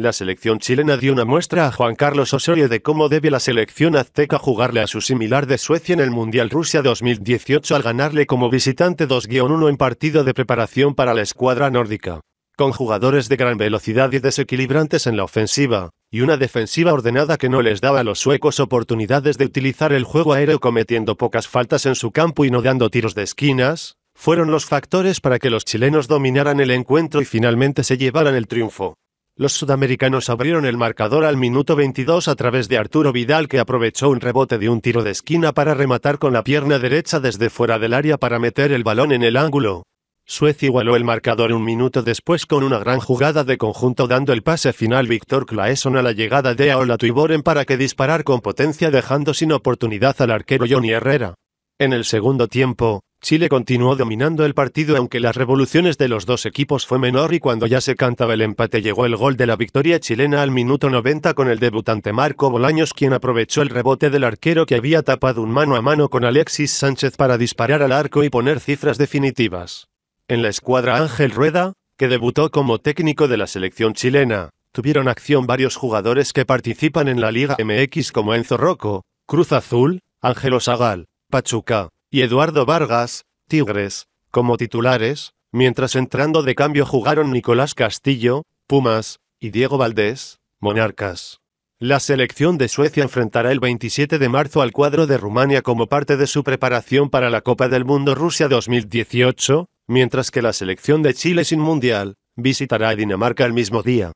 La selección chilena dio una muestra a Juan Carlos Osorio de cómo debe la selección azteca jugarle a su similar de Suecia en el Mundial Rusia 2018 al ganarle como visitante 2-1 en partido de preparación para la escuadra nórdica. Con jugadores de gran velocidad y desequilibrantes en la ofensiva, y una defensiva ordenada que no les daba a los suecos oportunidades de utilizar el juego aéreo cometiendo pocas faltas en su campo y no dando tiros de esquinas, fueron los factores para que los chilenos dominaran el encuentro y finalmente se llevaran el triunfo. Los sudamericanos abrieron el marcador al minuto 22 a través de Arturo Vidal que aprovechó un rebote de un tiro de esquina para rematar con la pierna derecha desde fuera del área para meter el balón en el ángulo. Suez igualó el marcador un minuto después con una gran jugada de conjunto dando el pase final Víctor Claesson a la llegada de Aola Tuiboren para que disparar con potencia dejando sin oportunidad al arquero Johnny Herrera. En el segundo tiempo, Chile continuó dominando el partido aunque las revoluciones de los dos equipos fue menor y cuando ya se cantaba el empate llegó el gol de la victoria chilena al minuto 90 con el debutante Marco Bolaños quien aprovechó el rebote del arquero que había tapado un mano a mano con Alexis Sánchez para disparar al arco y poner cifras definitivas. En la escuadra Ángel Rueda, que debutó como técnico de la selección chilena, tuvieron acción varios jugadores que participan en la Liga MX como Enzo Rocco, Cruz Azul, Ángelo Sagal, Pachuca, y Eduardo Vargas, Tigres, como titulares, mientras entrando de cambio jugaron Nicolás Castillo, Pumas, y Diego Valdés, Monarcas. La selección de Suecia enfrentará el 27 de marzo al cuadro de Rumania como parte de su preparación para la Copa del Mundo Rusia 2018, mientras que la selección de Chile sin Mundial visitará a Dinamarca el mismo día.